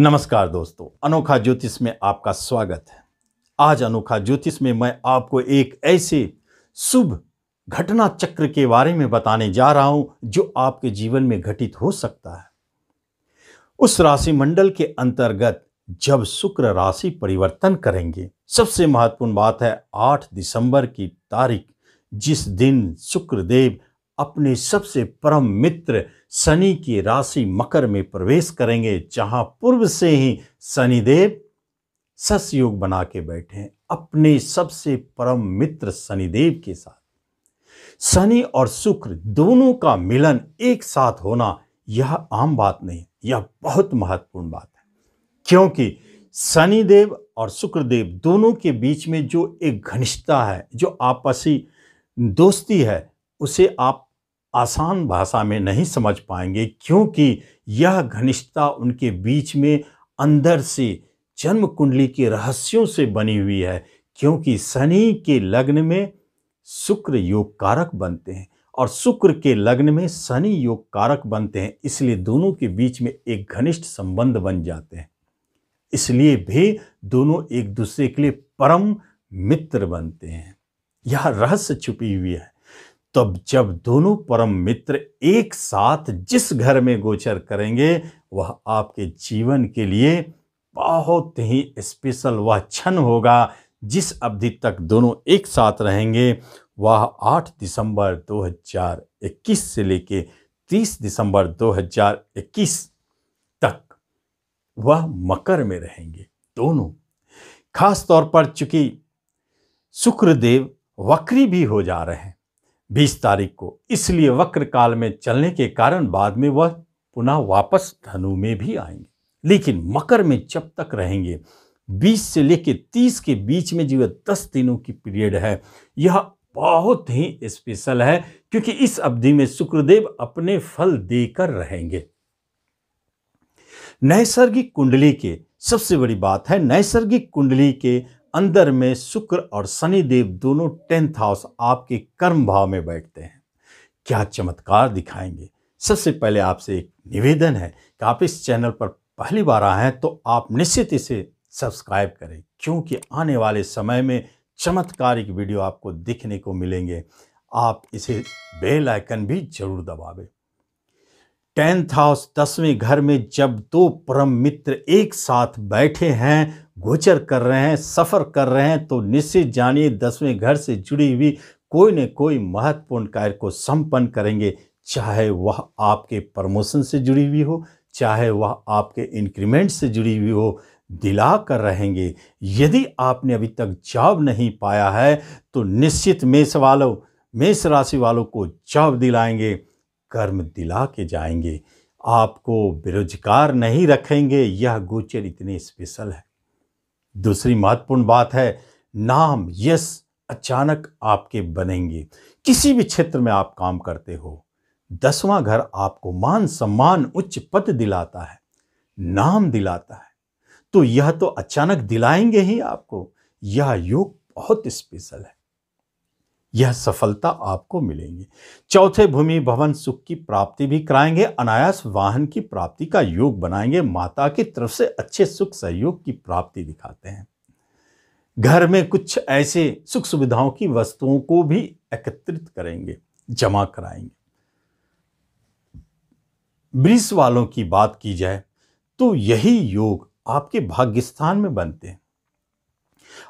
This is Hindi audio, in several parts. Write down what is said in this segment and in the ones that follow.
नमस्कार दोस्तों अनोखा ज्योतिष में आपका स्वागत है आज अनोखा ज्योतिष में मैं आपको एक ऐसे शुभ घटना चक्र के बारे में बताने जा रहा हूं जो आपके जीवन में घटित हो सकता है उस राशि मंडल के अंतर्गत जब शुक्र राशि परिवर्तन करेंगे सबसे महत्वपूर्ण बात है 8 दिसंबर की तारीख जिस दिन शुक्रदेव अपने सबसे परम मित्र शनि की राशि मकर में प्रवेश करेंगे जहां पूर्व से ही शनिदेव योग बना के बैठे हैं अपने सबसे परम मित्र शनिदेव के साथ शनि और शुक्र दोनों का मिलन एक साथ होना यह आम बात नहीं यह बहुत महत्वपूर्ण बात है क्योंकि शनिदेव और शुक्रदेव दोनों के बीच में जो एक घनिष्ठता है जो आपसी दोस्ती है उसे आप आसान भाषा में नहीं समझ पाएंगे क्योंकि यह घनिष्ठता उनके बीच में अंदर से जन्म कुंडली के रहस्यों से बनी हुई है क्योंकि शनि के लग्न में शुक्र योग कारक बनते हैं और शुक्र के लग्न में शनि योग कारक बनते हैं इसलिए दोनों के बीच में एक घनिष्ठ संबंध बन जाते हैं इसलिए भी दोनों एक दूसरे के लिए परम मित्र बनते हैं यह रहस्य छुपी हुई है तब जब दोनों परम मित्र एक साथ जिस घर में गोचर करेंगे वह आपके जीवन के लिए बहुत ही स्पेशल वह क्षण होगा जिस अवधि तक दोनों एक साथ रहेंगे वह 8 दिसंबर 2021 से लेके 30 दिसंबर 2021 तक वह मकर में रहेंगे दोनों खास तौर पर चूंकि शुक्रदेव वक्री भी हो जा रहे हैं बीस तारीख को इसलिए वक्र काल में चलने के कारण बाद में वह पुनः वापस धनु में भी आएंगे लेकिन मकर में जब तक रहेंगे 20 से लेकर 30 के बीच में जो दस दिनों की पीरियड है यह बहुत ही स्पेशल है क्योंकि इस अवधि में शुक्रदेव अपने फल देकर रहेंगे नैसर्गिक कुंडली के सबसे बड़ी बात है नैसर्गिक कुंडली के अंदर में शुक्र और शनि देव दोनों टेंथ हाउस आपके कर्म भाव में बैठते हैं क्या चमत्कार दिखाएंगे सबसे पहले आपसे एक निवेदन है कि आप इस चैनल पर पहली बार आए हैं तो आप निश्चित इसे सब्सक्राइब करें क्योंकि आने वाले समय में चमत्कारिक वीडियो आपको देखने को मिलेंगे आप इसे बेल आइकन भी जरूर दबावे टेंथ हाउस दसवें घर में जब दो परम मित्र एक साथ बैठे हैं गोचर कर रहे हैं सफ़र कर रहे हैं तो निश्चित जानिए दसवें घर से जुड़ी हुई कोई न कोई महत्वपूर्ण कार्य को संपन्न करेंगे चाहे वह आपके प्रमोशन से जुड़ी हुई हो चाहे वह आपके इंक्रीमेंट से जुड़ी हुई हो दिला कर रहेंगे यदि आपने अभी तक जॉब नहीं पाया है तो निश्चित मेष वालों मेष राशि वालों को जॉब दिलाएंगे कर्म दिला के जाएंगे आपको बेरोजगार नहीं रखेंगे यह गोचर इतने स्पेशल है दूसरी महत्वपूर्ण बात है नाम यश अचानक आपके बनेंगे किसी भी क्षेत्र में आप काम करते हो दसवां घर आपको मान सम्मान उच्च पद दिलाता है नाम दिलाता है तो यह तो अचानक दिलाएंगे ही आपको यह योग बहुत स्पेशल है यह सफलता आपको मिलेंगी चौथे भूमि भवन सुख की प्राप्ति भी कराएंगे अनायास वाहन की प्राप्ति का योग बनाएंगे माता की तरफ से अच्छे सुख सहयोग की प्राप्ति दिखाते हैं घर में कुछ ऐसे सुख सुविधाओं की वस्तुओं को भी एकत्रित करेंगे जमा कराएंगे ब्रिस वालों की बात की जाए तो यही योग आपके भाग्यस्थान में बनते हैं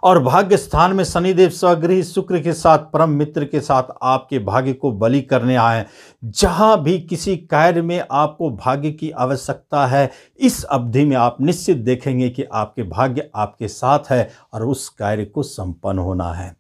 और भाग्य स्थान में शनिदेव स्वगृह शुक्र के साथ परम मित्र के साथ आपके भाग्य को बलि करने आए जहाँ भी किसी कार्य में आपको भाग्य की आवश्यकता है इस अवधि में आप निश्चित देखेंगे कि आपके भाग्य आपके साथ है और उस कार्य को संपन्न होना है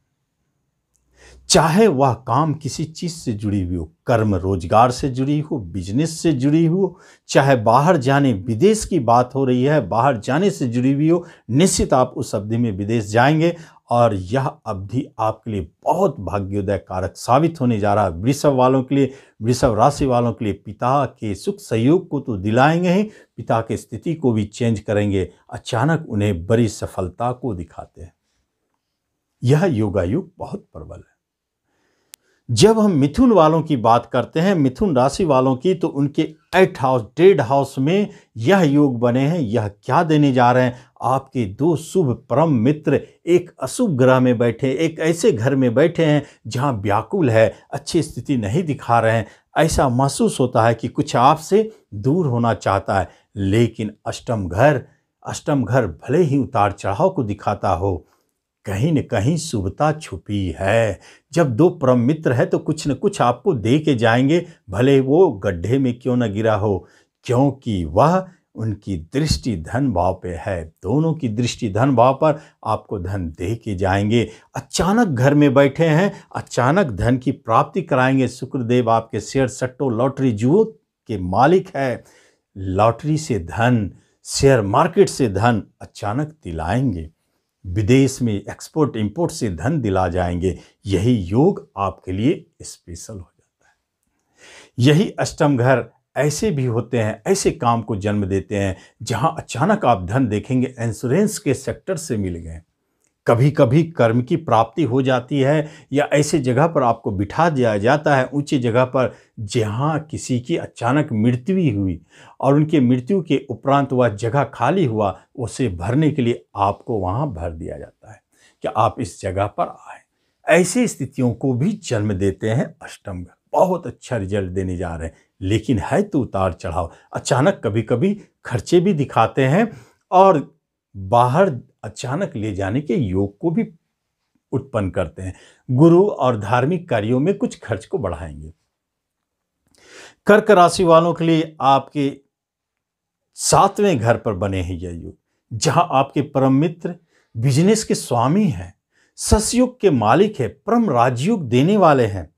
चाहे वह काम किसी चीज़ से जुड़ी हुई हो कर्म रोजगार से जुड़ी हो बिजनेस से जुड़ी हो चाहे बाहर जाने विदेश की बात हो रही है बाहर जाने से जुड़ी हुई हो निश्चित आप उस अवधि में विदेश जाएंगे और यह अवधि आपके लिए बहुत भाग्योदय कारक साबित होने जा रहा है वृषभ वालों के लिए वृषभ राशि वालों के लिए पिता के सुख सहयोग को तो दिलाएंगे ही पिता की स्थिति को भी चेंज करेंगे अचानक उन्हें बड़ी सफलता को दिखाते हैं यह योगायुग बहुत प्रबल है जब हम मिथुन वालों की बात करते हैं मिथुन राशि वालों की तो उनके एट हाउस डेड हाउस में यह योग बने हैं यह क्या देने जा रहे हैं आपके दो शुभ परम मित्र एक अशुभ ग्रह में बैठे एक ऐसे घर में बैठे हैं जहां व्याकुल है अच्छी स्थिति नहीं दिखा रहे हैं ऐसा महसूस होता है कि कुछ आपसे दूर होना चाहता है लेकिन अष्टम घर अष्टम घर भले ही उतार चढ़ाव को दिखाता हो कहीं न कहीं शुभता छुपी है जब दो परम मित्र है तो कुछ न कुछ आपको दे के जाएंगे भले वो गड्ढे में क्यों न गिरा हो क्योंकि वह उनकी दृष्टि धन भाव पे है दोनों की दृष्टि धन भाव पर आपको धन दे के जाएंगे अचानक घर में बैठे हैं अचानक धन की प्राप्ति कराएंगे शुक्रदेव आपके शेयर सट्टो लॉटरी जुओ के मालिक है लॉटरी से धन शेयर मार्केट से धन अचानक दिलाएंगे विदेश में एक्सपोर्ट इंपोर्ट से धन दिला जाएंगे यही योग आपके लिए स्पेशल हो जाता है यही अष्टम घर ऐसे भी होते हैं ऐसे काम को जन्म देते हैं जहां अचानक आप धन देखेंगे इंश्योरेंस के सेक्टर से मिल गए कभी कभी कर्म की प्राप्ति हो जाती है या ऐसे जगह पर आपको बिठा दिया जाता है ऊंची जगह पर जहाँ किसी की अचानक मृत्यु हुई और उनके मृत्यु के उपरांत वह जगह खाली हुआ उसे भरने के लिए आपको वहाँ भर दिया जाता है कि आप इस जगह पर आए ऐसी स्थितियों को भी जन्म देते हैं अष्टम बहुत अच्छा रिजल्ट देने जा रहे हैं लेकिन है तो उतार चढ़ाव अचानक कभी कभी खर्चे भी दिखाते हैं और बाहर अचानक ले जाने के योग को भी उत्पन्न करते हैं गुरु और धार्मिक कार्यों में कुछ खर्च को बढ़ाएंगे कर्क राशि वालों के लिए आपके सातवें घर पर बने हैं यह योग जहां आपके परम मित्र बिजनेस के स्वामी हैं ससयुग के मालिक है परम राजयुग देने वाले हैं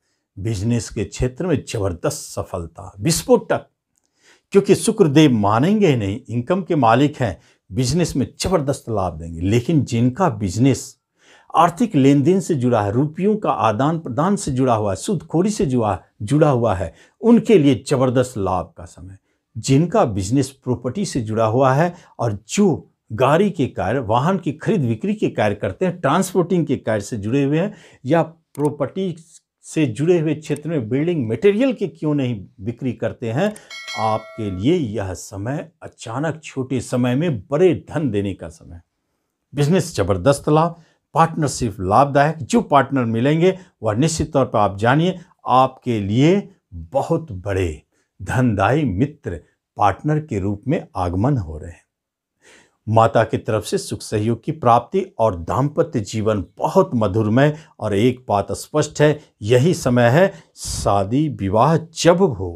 बिजनेस के क्षेत्र में जबरदस्त सफलता विस्फोटक क्योंकि शुक्रदेव मानेंगे नहीं इनकम के मालिक हैं बिजनेस में जबरदस्त लाभ देंगे लेकिन जिनका बिजनेस आर्थिक लेन देन से जुड़ा है रुपयों का आदान प्रदान से जुड़ा हुआ है सुदखोरी से जुड़ा जुड़ा हुआ है उनके लिए जबरदस्त लाभ का समय जिनका बिजनेस प्रॉपर्टी से जुड़ा हुआ है और जो गाड़ी के कार्य वाहन की खरीद बिक्री के कार्य करते हैं ट्रांसपोर्टिंग के कार्य से जुड़े हुए हैं या प्रॉपर्टी से जुड़े हुए क्षेत्र में बिल्डिंग मटेरियल के क्यों नहीं बिक्री करते हैं आपके लिए यह समय अचानक छोटे समय में बड़े धन देने का समय बिजनेस जबरदस्त लाभ पार्टनरशिप लाभदायक जो पार्टनर मिलेंगे वह निश्चित तौर पर आप जानिए आपके लिए बहुत बड़े धनदायी मित्र पार्टनर के रूप में आगमन हो रहे हैं माता की तरफ से सुख सहयोग की प्राप्ति और दाम्पत्य जीवन बहुत मधुरमय और एक बात स्पष्ट है यही समय है शादी विवाह जब हो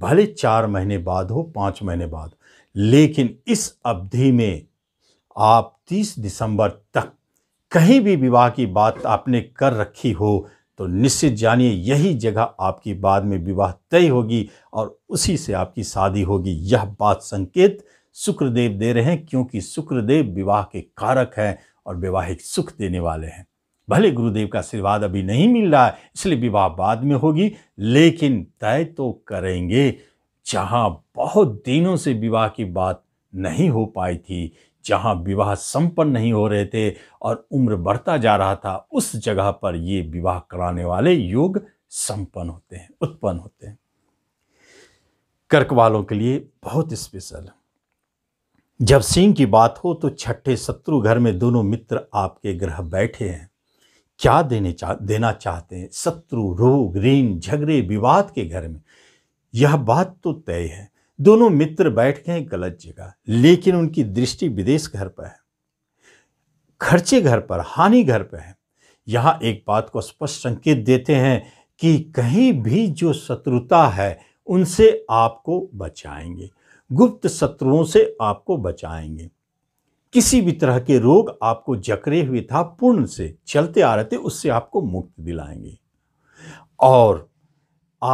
भले चार महीने बाद हो पाँच महीने बाद लेकिन इस अवधि में आप 30 दिसंबर तक कहीं भी विवाह की बात आपने कर रखी हो तो निश्चित जानिए यही जगह आपकी बाद में विवाह तय होगी और उसी से आपकी शादी होगी यह बात संकेत शुक्रदेव दे रहे हैं क्योंकि शुक्रदेव विवाह के कारक हैं और वैवाहिक सुख देने वाले हैं भले गुरुदेव का आशीर्वाद अभी नहीं मिल रहा है इसलिए विवाह बाद में होगी लेकिन तय तो करेंगे जहाँ बहुत दिनों से विवाह की बात नहीं हो पाई थी जहाँ विवाह संपन्न नहीं हो रहे थे और उम्र बढ़ता जा रहा था उस जगह पर ये विवाह कराने वाले योग संपन्न होते हैं उत्पन्न होते हैं कर्क वालों के लिए बहुत स्पेशल है जब सिंह की बात हो तो छठे शत्रु घर में दोनों मित्र आपके ग्रह बैठे हैं क्या देने चा, देना चाहते हैं शत्रु रोग ऋण झगड़े विवाद के घर में यह बात तो तय है दोनों मित्र बैठ गए गलत जगह लेकिन उनकी दृष्टि विदेश घर पर है खर्चे घर पर हानि घर पर है यहाँ एक बात को स्पष्ट संकेत देते हैं कि कहीं भी जो शत्रुता है उनसे आपको बचाएंगे गुप्त शत्रुओं से आपको बचाएंगे किसी भी तरह के रोग आपको जकड़े हुए था पूर्ण से चलते आ रहे थे उससे आपको मुक्त दिलाएंगे और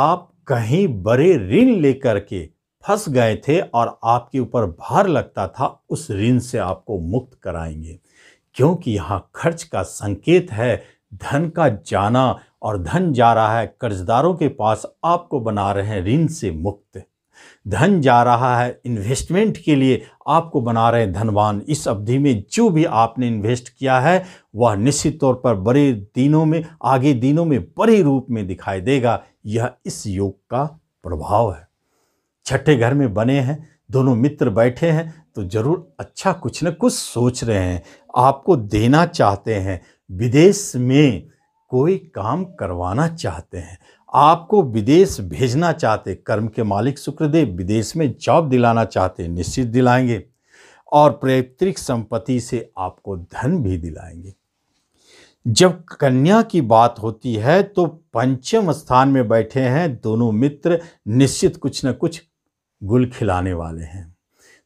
आप कहीं बड़े ऋण लेकर के फंस गए थे और आपके ऊपर भार लगता था उस ऋण से आपको मुक्त कराएंगे क्योंकि यहाँ खर्च का संकेत है धन का जाना और धन जा रहा है कर्जदारों के पास आपको बना रहे हैं ऋण से मुक्त धन जा रहा है इन्वेस्टमेंट के लिए आपको बना रहे धनवान इस अवधि में जो भी आपने इन्वेस्ट किया है वह निश्चित तौर पर बड़े दिनों में आगे दिनों में बड़े रूप में दिखाई देगा यह इस योग का प्रभाव है छठे घर में बने हैं दोनों मित्र बैठे हैं तो ज़रूर अच्छा कुछ न कुछ सोच रहे हैं आपको देना चाहते हैं विदेश में कोई काम करवाना चाहते हैं आपको विदेश भेजना चाहते कर्म के मालिक शुक्रदेव विदेश में जॉब दिलाना चाहते निश्चित दिलाएंगे और पैतृक संपत्ति से आपको धन भी दिलाएंगे जब कन्या की बात होती है तो पंचम स्थान में बैठे हैं दोनों मित्र निश्चित कुछ न कुछ गुल खिलाने वाले हैं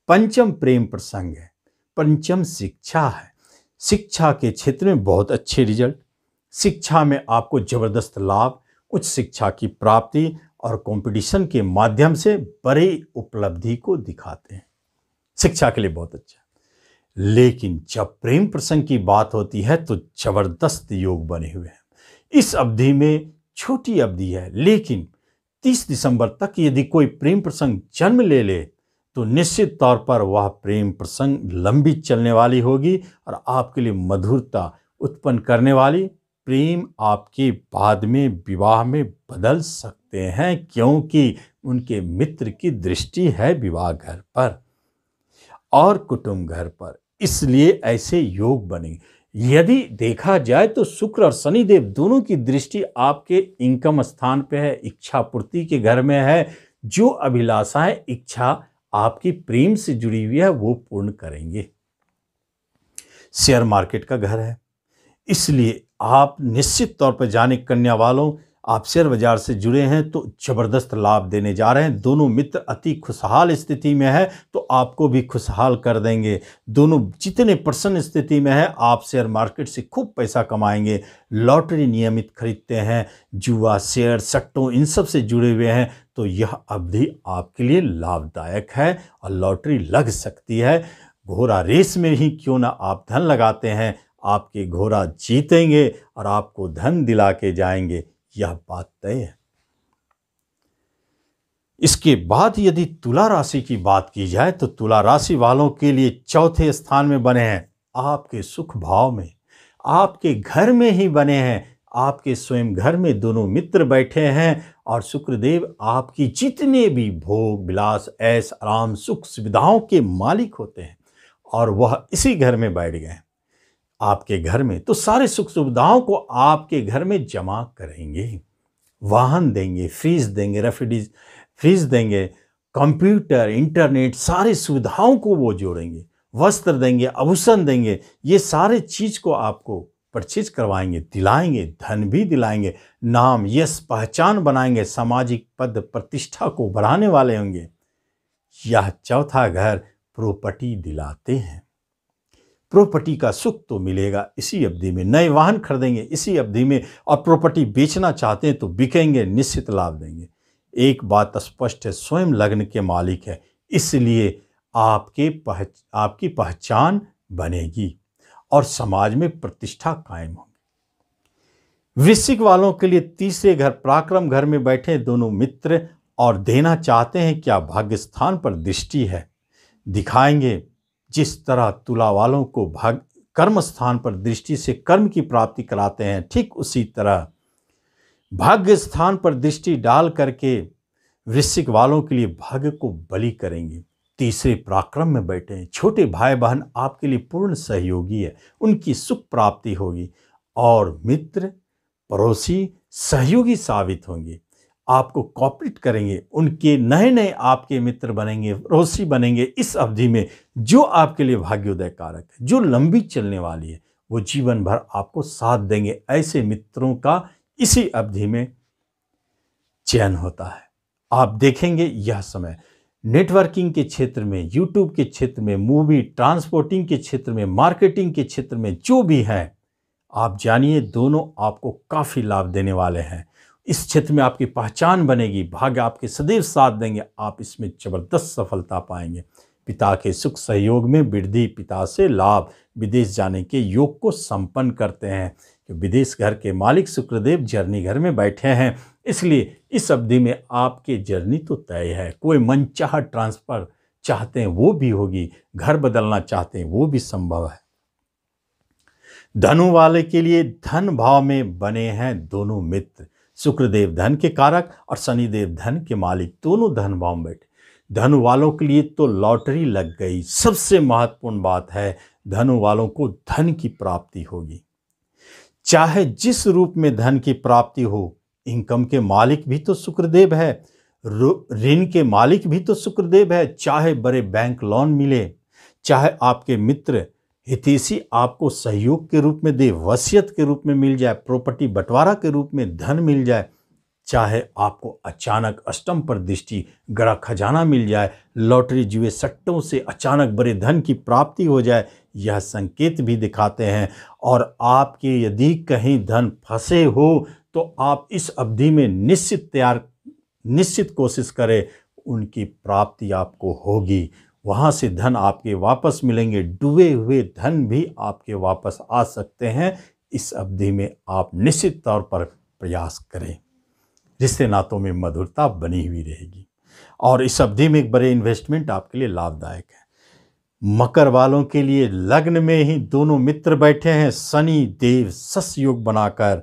पंचम प्रेम प्रसंग है पंचम शिक्षा है शिक्षा के क्षेत्र में बहुत अच्छे रिजल्ट शिक्षा में आपको जबरदस्त लाभ उच्च शिक्षा की प्राप्ति और कंपटीशन के माध्यम से बड़ी उपलब्धि को दिखाते हैं शिक्षा के लिए बहुत अच्छा लेकिन जब प्रेम प्रसंग की बात होती है तो जबरदस्त योग बने हुए हैं इस अवधि में छोटी अवधि है लेकिन 30 दिसंबर तक यदि कोई प्रेम प्रसंग जन्म ले ले तो निश्चित तौर पर वह प्रेम प्रसंग लंबी चलने वाली होगी और आपके लिए मधुरता उत्पन्न करने वाली प्रेम आपके बाद में विवाह में बदल सकते हैं क्योंकि उनके मित्र की दृष्टि है विवाह घर पर और कुटुंब घर पर इसलिए ऐसे योग बने यदि देखा जाए तो शुक्र और शनिदेव दोनों की दृष्टि आपके इनकम स्थान पे है इच्छा पूर्ति के घर में है जो अभिलाषा है इच्छा आपकी प्रेम से जुड़ी हुई है वो पूर्ण करेंगे शेयर मार्केट का घर है इसलिए आप निश्चित तौर पर जाने कन्या वालों आप शेयर बाजार से जुड़े हैं तो ज़बरदस्त लाभ देने जा रहे हैं दोनों मित्र अति खुशहाल स्थिति में है तो आपको भी खुशहाल कर देंगे दोनों जितने प्रसन्न स्थिति में है आप शेयर मार्केट से खूब पैसा कमाएंगे लॉटरी नियमित खरीदते हैं जुआ शेयर सट्टों इन सब से जुड़े हुए हैं तो यह अवधि आपके लिए लाभदायक है और लॉटरी लग सकती है घोड़ा रेस में ही क्यों ना आप धन लगाते हैं आपके घोड़ा जीतेंगे और आपको धन दिला के जाएंगे यह बात तय है इसके बाद यदि तुला राशि की बात की जाए तो तुला राशि वालों के लिए चौथे स्थान में बने हैं आपके सुख भाव में आपके घर में ही बने हैं आपके स्वयं घर में दोनों मित्र बैठे हैं और शुक्रदेव आपकी जितने भी भोग विलास ऐश आराम सुख सुविधाओं के मालिक होते हैं और वह इसी घर में बैठ गए हैं आपके घर में तो सारे सुख सुविधाओं को आपके घर में जमा करेंगे वाहन देंगे फ्रीज देंगे रेफ्रिज फ्रीज देंगे कंप्यूटर इंटरनेट सारी सुविधाओं को वो जोड़ेंगे वस्त्र देंगे आभूषण देंगे ये सारे चीज़ को आपको परचेज करवाएंगे दिलाएंगे धन भी दिलाएंगे नाम यश पहचान बनाएंगे सामाजिक पद प्रतिष्ठा को बढ़ाने वाले होंगे यह चौथा घर प्रॉपर्टी दिलाते हैं प्रॉपर्टी का सुख तो मिलेगा इसी अवधि में नए वाहन खरीदेंगे इसी अवधि में और प्रॉपर्टी बेचना चाहते हैं तो बिकेंगे निश्चित लाभ देंगे एक बात स्पष्ट है स्वयं लग्न के मालिक है इसलिए आपके पहच आपकी पहचान बनेगी और समाज में प्रतिष्ठा कायम होगी वृश्चिक वालों के लिए तीसरे घर पराक्रम घर में बैठे दोनों मित्र और देना चाहते हैं क्या भाग्य स्थान पर दृष्टि है दिखाएंगे जिस तरह तुला वालों को भाग कर्म स्थान पर दृष्टि से कर्म की प्राप्ति कराते हैं ठीक उसी तरह भाग्य स्थान पर दृष्टि डाल करके वृश्चिक वालों के लिए भाग्य को बलि करेंगे तीसरे पराक्रम में बैठे हैं छोटे भाई बहन आपके लिए पूर्ण सहयोगी है उनकी सुख प्राप्ति होगी और मित्र पड़ोसी सहयोगी साबित होंगे आपको कॉपरेट करेंगे उनके नए नए आपके मित्र बनेंगे पड़ोसी बनेंगे इस अवधि में जो आपके लिए भाग्योदय कारक है जो लंबी चलने वाली है वो जीवन भर आपको साथ देंगे ऐसे मित्रों का इसी अवधि में चयन होता है आप देखेंगे यह समय नेटवर्किंग के क्षेत्र में यूट्यूब के क्षेत्र में मूवी ट्रांसपोर्टिंग के क्षेत्र में मार्केटिंग के क्षेत्र में जो भी है आप जानिए दोनों आपको काफ़ी लाभ देने वाले हैं इस क्षेत्र में आपकी पहचान बनेगी भाग्य आपके सदैव साथ देंगे आप इसमें जबरदस्त सफलता पाएंगे पिता के सुख सहयोग में वृद्धि पिता से लाभ विदेश जाने के योग को संपन्न करते हैं कि विदेश घर के मालिक शुक्रदेव जर्नी घर में बैठे हैं इसलिए इस अवधि में आपके जर्नी तो तय है कोई मनचाह ट्रांसफ़र चाहते हैं वो भी होगी घर बदलना चाहते हैं वो भी संभव है धनु वाले के लिए धन भाव में बने हैं दोनों मित्र शुक्रदेव धन के कारक और शनिदेव धन के मालिक दोनों धनभाव में बैठे धनु वालों के लिए तो लॉटरी लग गई सबसे महत्वपूर्ण बात है धनु वालों को धन की प्राप्ति होगी चाहे जिस रूप में धन की प्राप्ति हो इनकम के मालिक भी तो शुक्रदेव है ऋण के मालिक भी तो शुक्रदेव है चाहे बड़े बैंक लोन मिले चाहे आपके मित्र हितेशी आपको सहयोग के रूप में दे वसीयत के रूप में मिल जाए प्रॉपर्टी बंटवारा के रूप में धन मिल जाए चाहे आपको अचानक अष्टम पर दृष्टि गड़ा खजाना मिल जाए लॉटरी जुए सट्टों से अचानक बड़े धन की प्राप्ति हो जाए यह संकेत भी दिखाते हैं और आपके यदि कहीं धन फंसे हो तो आप इस अवधि में निश्चित तैयार निश्चित कोशिश करें उनकी प्राप्ति आपको होगी वहाँ से धन आपके वापस मिलेंगे डूबे हुए धन भी आपके वापस आ सकते हैं इस अवधि में आप निश्चित तौर पर प्रयास करें रिश्ते नातों में मधुरता बनी हुई रहेगी और इस अवधि में एक बड़े इन्वेस्टमेंट आपके लिए लाभदायक है मकर वालों के लिए लग्न में ही दोनों मित्र बैठे हैं शनि देव सस योग बनाकर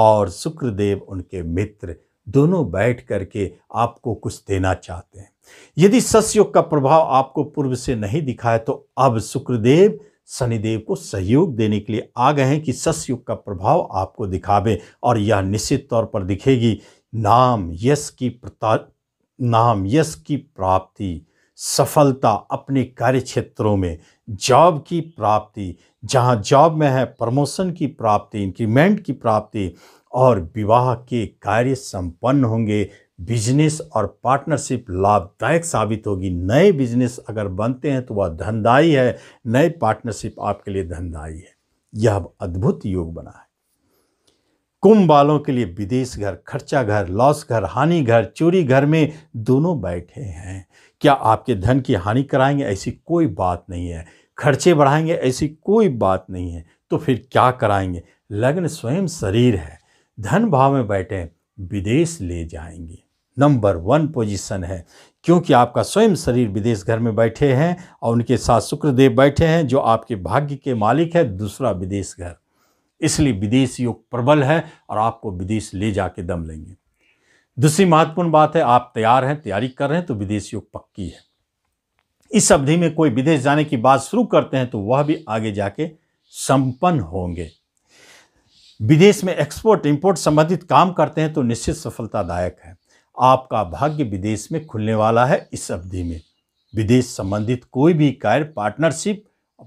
और शुक्रदेव उनके मित्र दोनों बैठ करके आपको कुछ देना चाहते हैं यदि सस्योग का प्रभाव आपको पूर्व से नहीं दिखा है तो अब शुक्रदेव शनिदेव को सहयोग देने के लिए आ गए हैं कि सस्युग का प्रभाव आपको दिखावे और यह निश्चित तौर पर दिखेगी नाम यश की प्रता नाम यश की प्राप्ति सफलता अपने कार्य क्षेत्रों में जॉब की प्राप्ति जहां जॉब में है प्रमोशन की प्राप्ति इंक्रीमेंट की प्राप्ति और विवाह के कार्य संपन्न होंगे बिजनेस और पार्टनरशिप लाभदायक साबित होगी नए बिजनेस अगर बनते हैं तो वह धनदायी है नए पार्टनरशिप आपके लिए धनदायी है यह अद्भुत योग बना है कुंभ वालों के लिए विदेश घर खर्चा घर लॉस घर हानि घर चोरी घर में दोनों बैठे हैं क्या आपके धन की हानि कराएंगे ऐसी कोई बात नहीं है खर्चे बढ़ाएंगे ऐसी कोई बात नहीं है तो फिर क्या कराएंगे लग्न स्वयं शरीर है धन भाव में बैठे विदेश ले जाएंगे नंबर वन पोजीशन है क्योंकि आपका स्वयं शरीर विदेश घर में बैठे हैं और उनके साथ शुक्रदेव बैठे हैं जो आपके भाग्य के मालिक है दूसरा विदेश घर इसलिए विदेश योग प्रबल है और आपको विदेश ले जाके दम लेंगे दूसरी महत्वपूर्ण बात है आप तैयार हैं तैयारी कर रहे हैं तो विदेश योग पक्की है इस अवधि में कोई विदेश जाने की बात शुरू करते हैं तो वह भी आगे जाके संपन्न होंगे विदेश में एक्सपोर्ट इंपोर्ट संबंधित काम करते हैं तो निश्चित सफलतादायक है आपका भाग्य विदेश में खुलने वाला है इस अवधि में विदेश संबंधित कोई भी कार्य पार्टनरशिप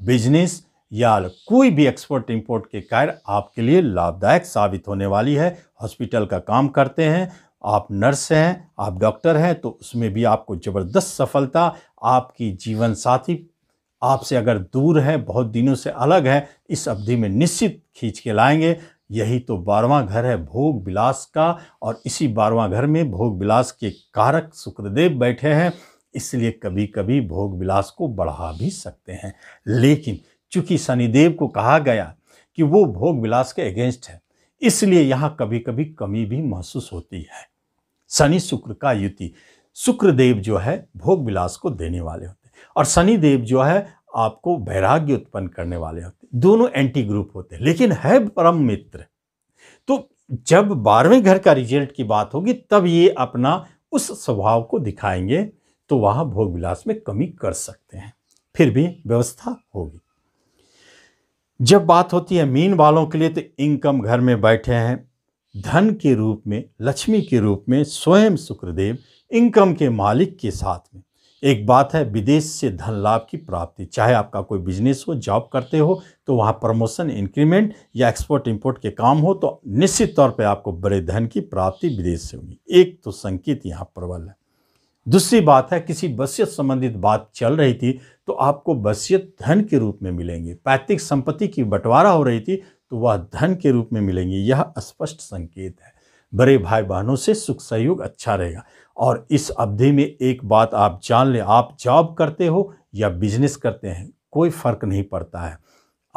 बिजनेस या कोई भी एक्सपोर्ट इंपोर्ट के कार्य आपके लिए लाभदायक साबित होने वाली है हॉस्पिटल का काम करते हैं आप नर्स हैं आप डॉक्टर हैं तो उसमें भी आपको ज़बरदस्त सफलता आपकी जीवन साथी आपसे अगर दूर हैं बहुत दिनों से अलग हैं इस अवधि में निश्चित खींच के लाएंगे यही तो बारवां घर है भोग विलास का और इसी बारवां घर में भोग विलास के कारक शुक्रदेव बैठे हैं इसलिए कभी कभी भोग विलास को बढ़ा भी सकते हैं लेकिन चूंकि शनिदेव को कहा गया कि वो भोग विलास के अगेंस्ट है इसलिए यहाँ कभी कभी कमी भी महसूस होती है शनि शुक्र का युति शुक्रदेव जो है भोग विलास को देने वाले होते हैं और शनिदेव जो है आपको वैराग्य उत्पन्न करने वाले होते हैं दोनों एंटी ग्रुप होते हैं लेकिन है परम मित्र तो जब बारहवें घर का रिजल्ट की बात होगी तब ये अपना उस स्वभाव को दिखाएंगे तो वहाँ भोग विलास में कमी कर सकते हैं फिर भी व्यवस्था होगी जब बात होती है मीन वालों के लिए तो इनकम घर में बैठे हैं धन के रूप में लक्ष्मी के रूप में स्वयं शुक्रदेव इनकम के मालिक के साथ में एक बात है विदेश से धन लाभ की प्राप्ति चाहे आपका कोई बिजनेस हो जॉब करते हो तो वहाँ प्रमोशन इंक्रीमेंट या एक्सपोर्ट इंपोर्ट के काम हो तो निश्चित तौर पे आपको बड़े धन की प्राप्ति विदेश से होगी एक तो संकेत यहाँ प्रबल है दूसरी बात है किसी बसियत संबंधित बात चल रही थी तो आपको बसियत धन के रूप में मिलेंगे पैतृक संपत्ति की बंटवारा हो रही थी तो वह धन के रूप में मिलेंगे यह स्पष्ट संकेत है बड़े भाई बहनों से सुख सहयोग अच्छा रहेगा और इस अवधि में एक बात आप जान लें आप जॉब करते हो या बिजनेस करते हैं कोई फ़र्क नहीं पड़ता है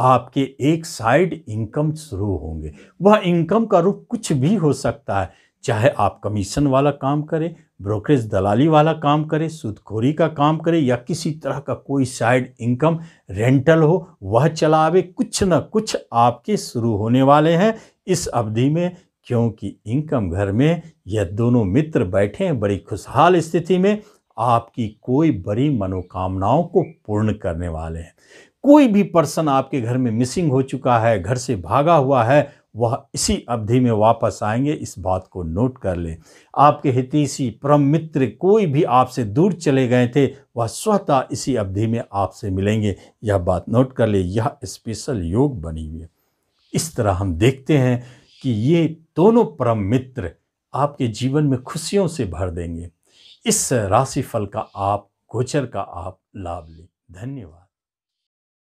आपके एक साइड इनकम शुरू होंगे वह इनकम का रूप कुछ भी हो सकता है चाहे आप कमीशन वाला काम करें ब्रोकरेज दलाली वाला काम करें सूदखोरी का काम करें या किसी तरह का कोई साइड इनकम रेंटल हो वह चलावे कुछ ना कुछ आपके शुरू होने वाले हैं इस अवधि में क्योंकि इनकम घर में यह दोनों मित्र बैठे हैं बड़ी खुशहाल स्थिति में आपकी कोई बड़ी मनोकामनाओं को पूर्ण करने वाले हैं कोई भी पर्सन आपके घर में मिसिंग हो चुका है घर से भागा हुआ है वह इसी अवधि में वापस आएंगे इस बात को नोट कर लें आपके हितीसी परम मित्र कोई भी आपसे दूर चले गए थे वह स्वतः इसी अवधि में आपसे मिलेंगे यह बात नोट कर लें यह स्पेशल योग बनी हुई है इस तरह हम देखते हैं कि ये दोनों परम मित्र आपके जीवन में खुशियों से भर देंगे इस राशिफल का आप गोचर का आप लाभ लें धन्यवाद